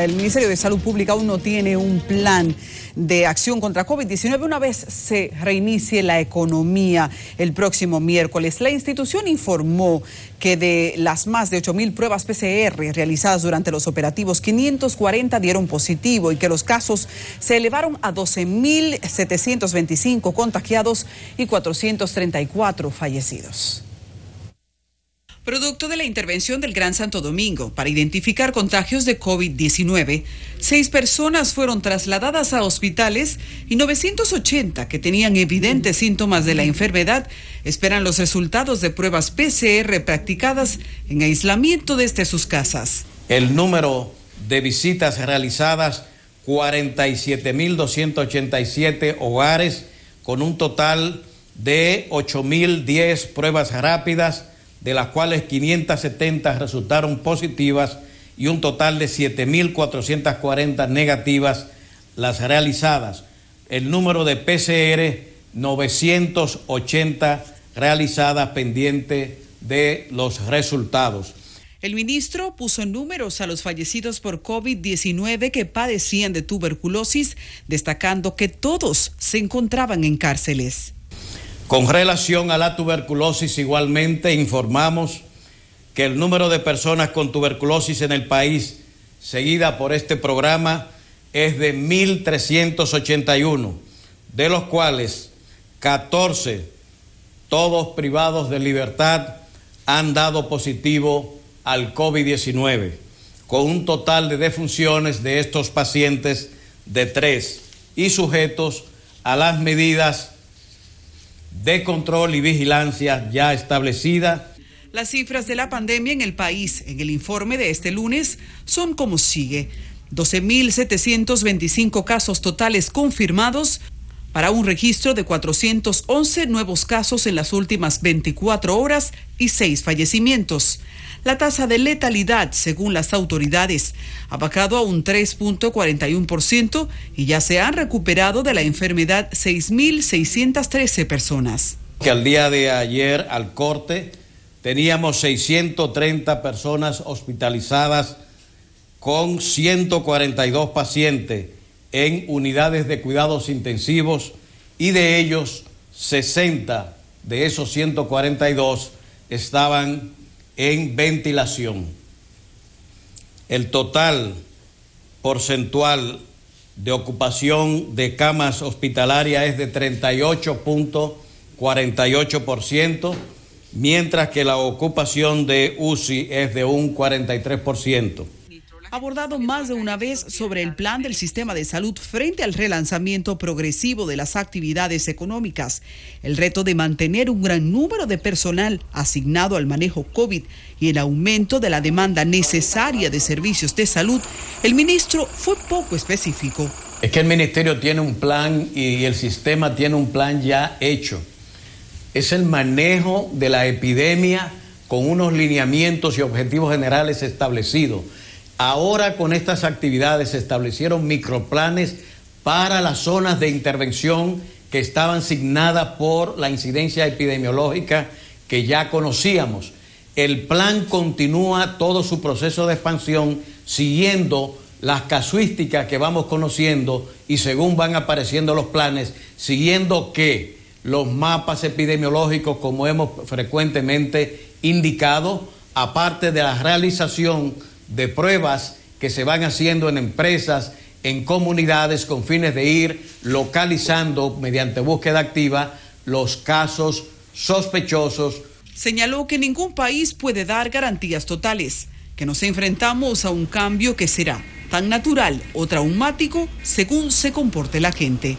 El Ministerio de Salud Pública aún no tiene un plan de acción contra COVID-19 una vez se reinicie la economía el próximo miércoles. La institución informó que de las más de 8.000 pruebas PCR realizadas durante los operativos, 540 dieron positivo y que los casos se elevaron a 12.725 contagiados y 434 fallecidos. Producto de la intervención del Gran Santo Domingo para identificar contagios de COVID-19, seis personas fueron trasladadas a hospitales y 980 que tenían evidentes síntomas de la enfermedad esperan los resultados de pruebas PCR practicadas en aislamiento desde sus casas. El número de visitas realizadas, 47.287 hogares, con un total de 8.010 pruebas rápidas de las cuales 570 resultaron positivas y un total de 7.440 negativas las realizadas. El número de PCR 980 realizadas pendiente de los resultados. El ministro puso números a los fallecidos por COVID-19 que padecían de tuberculosis, destacando que todos se encontraban en cárceles. Con relación a la tuberculosis, igualmente informamos que el número de personas con tuberculosis en el país, seguida por este programa, es de 1.381, de los cuales 14, todos privados de libertad, han dado positivo al COVID-19, con un total de defunciones de estos pacientes de 3 y sujetos a las medidas de control y vigilancia ya establecida. Las cifras de la pandemia en el país en el informe de este lunes son como sigue. 12.725 casos totales confirmados, para un registro de 411 nuevos casos en las últimas 24 horas y 6 fallecimientos. La tasa de letalidad, según las autoridades, ha bajado a un 3.41% y ya se han recuperado de la enfermedad 6.613 personas. Que al día de ayer, al corte, teníamos 630 personas hospitalizadas con 142 pacientes en unidades de cuidados intensivos y de ellos 60 de esos 142 estaban en ventilación. El total porcentual de ocupación de camas hospitalarias es de 38.48%, mientras que la ocupación de UCI es de un 43% abordado más de una vez sobre el plan del sistema de salud frente al relanzamiento progresivo de las actividades económicas, el reto de mantener un gran número de personal asignado al manejo COVID y el aumento de la demanda necesaria de servicios de salud, el ministro fue poco específico. Es que el ministerio tiene un plan y el sistema tiene un plan ya hecho. Es el manejo de la epidemia con unos lineamientos y objetivos generales establecidos. Ahora con estas actividades se establecieron microplanes para las zonas de intervención que estaban asignadas por la incidencia epidemiológica que ya conocíamos. El plan continúa todo su proceso de expansión siguiendo las casuísticas que vamos conociendo y según van apareciendo los planes, siguiendo que los mapas epidemiológicos, como hemos frecuentemente indicado, aparte de la realización de pruebas que se van haciendo en empresas, en comunidades, con fines de ir localizando mediante búsqueda activa los casos sospechosos. Señaló que ningún país puede dar garantías totales, que nos enfrentamos a un cambio que será tan natural o traumático según se comporte la gente.